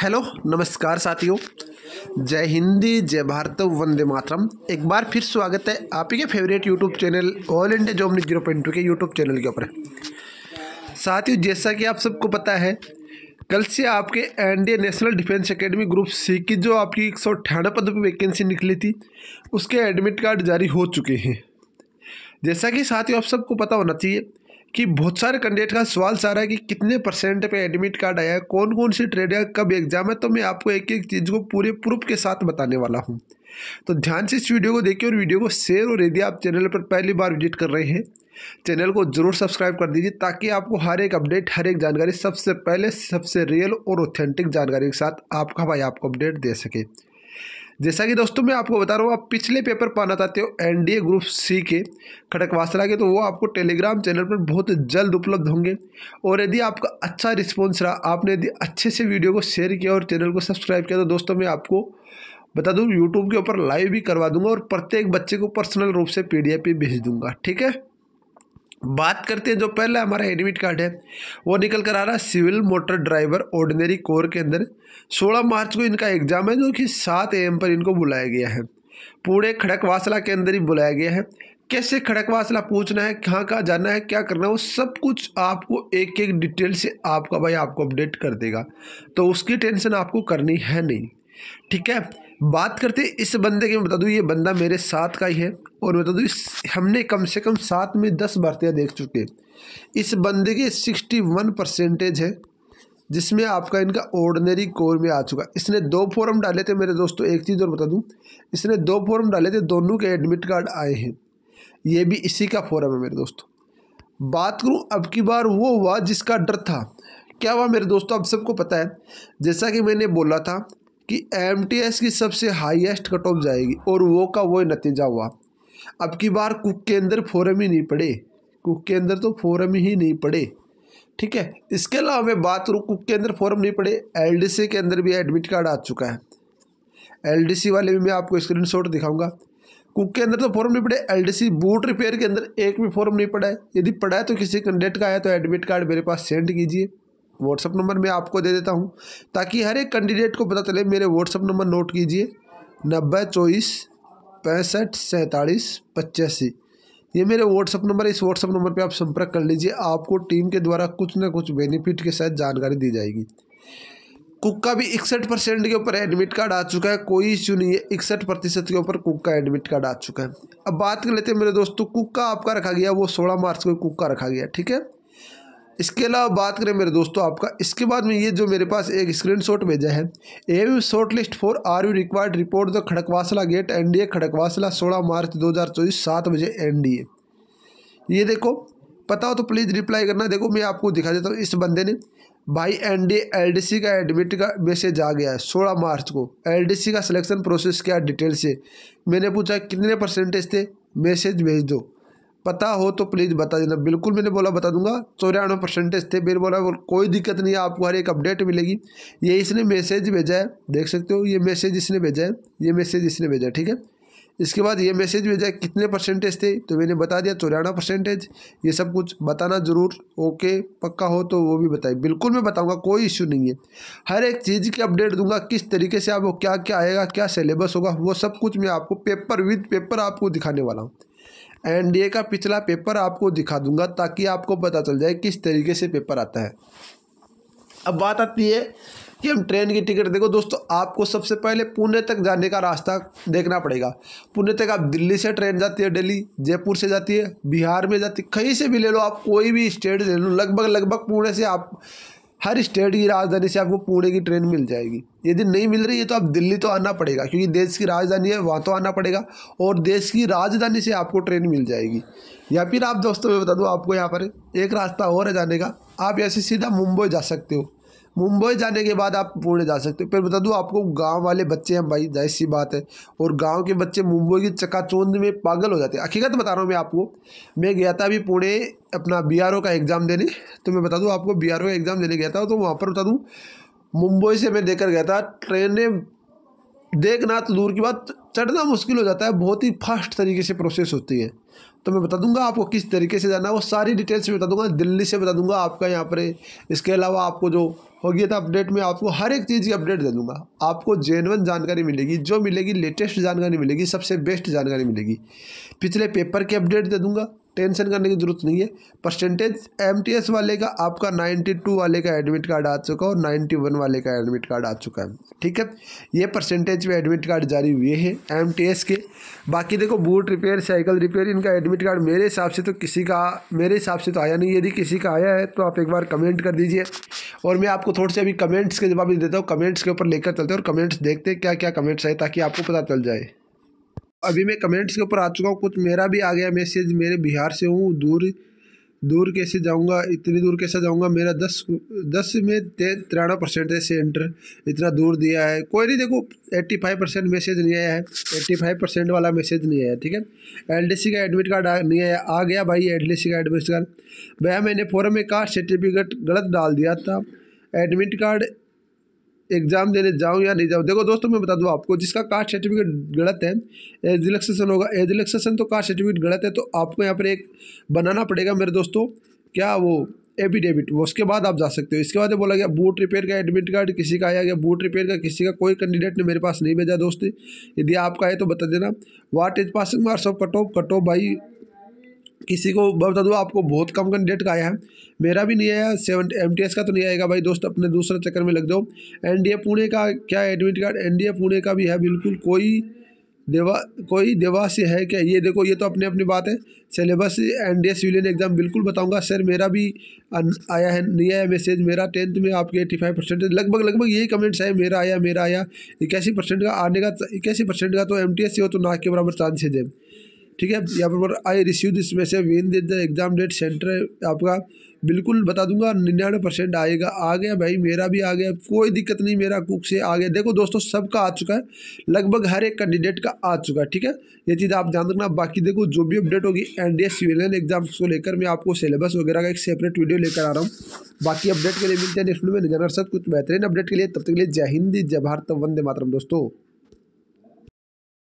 hello नमस्कार साथियों जय हिंदी जय भारत वंदे मातरम एक बार फिर स्वागत है आप ही के favourite YouTube channel all India job news zero point two के यूट्यूब चैनल के ऊपर साथियों जैसा कि आप सबको पता है कल से आपके NDA national defence academy group C की जो आपकी एक सौ अठानवे पद पर वैकेंसी निकली थी उसके एडमिट कार्ड जारी हो चुके हैं जैसा कि साथियों आप सबको पता होना चाहिए कि बहुत सारे कैंडिडेट का सवाल सारा है कि कितने परसेंट पे एडमिट कार्ड आया है कौन कौन सी ट्रेड है कब एग्जाम है तो मैं आपको एक एक चीज़ को पूरे प्रूफ के साथ बताने वाला हूँ तो ध्यान से इस वीडियो को देखिए और वीडियो को शेयर और यदि आप चैनल पर पहली बार विजिट कर रहे हैं चैनल को जरूर सब्सक्राइब कर दीजिए ताकि आपको हर एक अपडेट हर एक जानकारी सबसे पहले सबसे रियल और ऑथेंटिक जानकारी के साथ आपका भाई आपको अपडेट दे सके जैसा कि दोस्तों मैं आपको बता रहा हूँ आप पिछले पेपर पाना चाहते हो एनडीए ग्रुप सी के खड़कवासरा के तो वो आपको टेलीग्राम चैनल पर बहुत जल्द उपलब्ध होंगे और यदि आपका अच्छा रिस्पॉन्स रहा आपने यदि अच्छे से वीडियो को शेयर किया और चैनल को सब्सक्राइब किया तो दोस्तों मैं आपको बता दूँ यूट्यूब के ऊपर लाइव भी करवा दूंगा और प्रत्येक बच्चे को पर्सनल रूप से पी भी भेज दूंगा ठीक है बात करते हैं जो पहला हमारा एडमिट कार्ड है वो निकल कर आ रहा है सिविल मोटर ड्राइवर ऑर्डिनरी कोर के अंदर 16 मार्च को इनका एग्जाम है जो कि 7 एम पर इनको बुलाया गया है पुणे खड़कवासला के अंदर ही बुलाया गया है कैसे खड़कवासला पूछना है कहाँ कहाँ जाना है क्या करना है वो सब कुछ आपको एक एक डिटेल से आपका भाई आपको अपडेट कर देगा तो उसकी टेंशन आपको करनी है नहीं ठीक है बात करते हैं इस बंदे के मैं बता दूँ ये बंदा मेरे साथ का ही है और मैं बता दूँ इस हमने कम से कम सात में दस भर्तियाँ तो देख चुके इस बंदे के सिक्सटी वन परसेंटेज है जिसमें आपका इनका ऑर्डनरी कोर में आ चुका इसने दो फॉर्म डाले थे मेरे दोस्तों एक चीज़ और बता दूँ इसने दो फॉर्म डाले थे दोनों के एडमिट कार्ड आए हैं ये भी इसी का फॉर्म है मेरे दोस्तों बात करूँ अब की बार वो हुआ जिसका डर था क्या हुआ मेरे दोस्तों आप सबको पता है जैसा कि मैंने बोला था कि एम की सबसे हाईएस्ट कट ऑफ जाएगी और वो का वो नतीजा हुआ अब की बार कुक के अंदर फोरम ही नहीं पड़े कुक के अंदर तो फोरम ही नहीं पड़े ठीक है इसके अलावा मैं बात करूँ कुक के अंदर फॉरम नहीं पड़े एल के अंदर भी एडमिट कार्ड आ चुका है एल वाले भी मैं आपको शॉट दिखाऊँगा कुक के अंदर तो फॉर्म नहीं पड़े एल बूट रिपेयर के अंदर एक भी फॉर्म नहीं पड़ा है यदि पड़ा है तो किसी कैंडिडेट का आया तो एडमिट कार्ड मेरे पास सेंड कीजिए व्हाट्सअप नंबर मैं आपको दे देता हूँ ताकि हर एक कैंडिडेट को पता चले मेरे व्हाट्सअप नंबर नोट कीजिए नब्बे चौबीस पैंसठ सैंतालीस पचासी ये मेरे व्हाट्सअप नंबर इस व्हाट्सअप नंबर पे आप संपर्क कर लीजिए आपको टीम के द्वारा कुछ ना कुछ बेनिफिट के साथ जानकारी दी जाएगी कुक का भी इकसठ परसेंट के ऊपर एडमिट कार्ड आ चुका है कोई इश्यू नहीं है इकसठ प्रतिशत के ऊपर कुक का एडमिट कार्ड आ चुका है अब बात कर लेते हैं मेरे दोस्तों कुक का आपका रखा गया वो सोलह मार्च को कुक का रखा गया ठीक है इसके अलावा बात करें मेरे दोस्तों आपका इसके बाद में ये जो मेरे पास एक स्क्रीनशॉट भेजा है am shortlist for are you required report the Khadakwasla gate NDA Khadakwasla 16 March 2024 सात बजे एनडीए ये देखो पता हो तो प्लीज़ रिप्लाई करना देखो मैं आपको दिखा देता हूँ इस बंदे ने भाई एन डी का एडमिट का मैसेज आ गया है सोलह मार्च को एल का सिलेक्शन प्रोसेस क्या डिटेल से मैंने पूछा कितने परसेंटेज थे मैसेज भेज दो पता हो तो प्लीज़ बता देना बिल्कुल मैंने बोला बता दूंगा चौरानवे परसेंटेज थे फिर बोला कोई दिक्कत नहीं है आपको हर एक अपडेट मिलेगी ये इसने मैसेज भेजा है देख सकते हो ये मैसेज इसने भेजा है ये मैसेज इसने भेजा ठीक है इसके बाद ये मैसेज भेजा है कितने परसेंटेज थे तो मैंने बता दिया चौरानवे परसेंटेज ये सब कुछ बताना ज़रूर ओके पक्का हो तो वो भी बताए बिल्कुल मैं बताऊँगा कोई इश्यू नहीं है हर एक चीज़ की अपडेट दूंगा किस तरीके से आपको क्या क्या आएगा क्या सिलेबस होगा वो सब कुछ मैं आपको पेपर विद पेपर आपको दिखाने वाला हूँ एनडीए का पिछला पेपर आपको दिखा दूंगा ताकि आपको पता चल जाए किस तरीके से पेपर आता है अब बात आती है कि हम ट्रेन की टिकट देखो दोस्तों आपको सबसे पहले पुणे तक जाने का रास्ता देखना पड़ेगा पुणे तक आप दिल्ली से ट्रेन जाती है दिल्ली जयपुर से जाती है बिहार में जाती है कहीं से भी ले लो आप कोई भी स्टेट ले लो लगभग लगभग पुणे से आप हर स्टेट की राजधानी से आपको पुणे की ट्रेन मिल जाएगी यदि नहीं मिल रही है तो आप दिल्ली तो आना पड़ेगा क्योंकि देश की राजधानी है वहाँ तो आना पड़ेगा और देश की राजधानी से आपको ट्रेन मिल जाएगी या फिर आप दोस्तों मैं बता दूँ आपको यहाँ पर एक रास्ता और है जाने का आप ऐसे सीधा मुंबई जा सकते हो मुंबई जाने के बाद आप पुणे जा सकते हो फिर बता दूँ आपको गाँव वाले बच्चे हैं भाई जाहिर सी बात है और गाँव के बच्चे मुंबई की चकाचौंध में पागल हो जाते हैं हकीकत बता रहा हूँ मैं आपको मैं गया था अभी पुणे अपना बी का एग्ज़ाम देने तो मैं बता दूँ आपको बी का एग्ज़ाम देने गया था तो वहाँ पर बता दूँ मुंबई से मैं देकर गया था ट्रेनें देखना तो दूर की बात चढ़ना मुश्किल हो जाता है बहुत ही फास्ट तरीके से प्रोसेस होती है तो मैं बता दूंगा आपको किस तरीके से जाना है वो सारी डिटेल्स बता दूंगा दिल्ली से बता दूंगा आपका यहाँ पर इसके अलावा आपको जो हो गया था अपडेट में आपको हर एक चीज़ की अपडेट दे दूंगा आपको जेनवन जानकारी मिलेगी जो मिलेगी लेटेस्ट जानकारी मिलेगी सबसे बेस्ट जानकारी मिलेगी पिछले पेपर की अपडेट दे दूंगा टेंशन करने की जरूरत नहीं है परसेंटेज एमटीएस वाले का आपका नाइन्टी टू वाले का एडमिट कार्ड आ चुका है और नाइन्टी वन वाले का एडमिट कार्ड आ चुका है ठीक है ये परसेंटेज में एडमिट कार्ड जारी हुए हैं एमटीएस के बाकी देखो बूट रिपेयर साइकिल रिपेयर इनका एडमिट कार्ड मेरे हिसाब से तो किसी का मेरे हिसाब से तो आया नहीं यदि किसी का आया है तो आप एक बार कमेंट कर दीजिए और मैं आपको थोड़े से अभी कमेंट्स के जवाब देता हूँ कमेंट्स के ऊपर लेकर चलते हैं और कमेंट्स देखते हैं क्या क्या कमेंट्स आए ताकि आपको पता चल जाए अभी मैं कमेंट्स के ऊपर आ चुका हूँ कुछ मेरा भी आ गया मैसेज मेरे बिहार से हूँ दूर दूर कैसे जाऊँगा इतनी दूर कैसे जाऊँगा मेरा दस दस में तिरानवे परसेंट है सेंटर इतना दूर दिया है कोई नहीं देखो एट्टी फाइव परसेंट मैसेज नहीं आया है एट्टी फाइव परसेंट वाला मैसेज नहीं आया ठीक है एल का एडमिट कार्ड नहीं आया आ गया भाई एल का एडमिट कार्ड भैया मैंने फॉरम में कार्ड सर्टिफिकेट गलत डाल दिया था एडमिट कार्ड एग्ज़ाम देने जाऊँ या नहीं जाऊँ देखो दोस्तों मैं बता दूँ आपको जिसका कास्ट सर्टिफिकेट गलत है एज रिलेक्सेशन होगा एज रिलेक्सेशन तो कास्ट सर्टिफिकेट गलत है तो आपको यहाँ पर एक बनाना पड़ेगा मेरे दोस्तों क्या वो एफिडेविट वो उसके बाद आप जा सकते हो इसके बाद बोला गया बूट रिपेयर का एडमिट कार्ड किसी का आया गया बूट रिपेयर का किसी का कोई कैंडिडेट ने मेरे पास नहीं भेजा दोस्त यदि आपका है तो बता देना what is passing marks of cut off cut off भाई किसी को बता दूँ आपको बहुत कम कैंडिडेट का आया है मेरा भी नहीं आया सेवन एम का तो नहीं आएगा भाई दोस्त अपने दूसरे चक्कर में लग जाओ एन पुणे का क्या एडमिट कार्ड एन पुणे का भी है बिल्कुल कोई देवा कोई देवा से है क्या ये देखो ये तो अपने अपनी बात है syllabus N D S civilian exam बिल्कुल बताऊंगा सर मेरा भी आया है नहीं आया मैसेज मेरा टेंथ में आपके एट्टी फाइव परसेंट लगभग लगभग यही कमेंट्स है मेरा आया मेरा आया इक्यासी परसेंट का आने का इक्यासी परसेंट का तो एम टी एस से हो तो ना के बराबर चांसेज है ठीक है यहाँ पर I receive this message when then the exam date centre आपका बिल्कुल बता दूंगा निन्यानवे परसेंट आएगा आ गया भाई मेरा भी आ गया कोई दिक्कत नहीं मेरा कुक से आ गया देखो दोस्तों सबका आ चुका है लगभग हर एक कैंडिडेट का आ चुका है ठीक है ये चीज़ आप ध्यान रखना बाकी देखो जो भी अपडेट होगी एन डी सिविलियन एग्जाम को लेकर मैं आपको सिलेबस वगैरह का एक सेपरेट वीडियो लेकर आ रहा हूँ बाकी अपडेट के लिए मिलते हैं नेक्स्ट में निजानर सर कुछ बेहतरीन अपडेट के लिए तब तक के लिए जय हिंद जय भारत वंदे मातरम दोस्तों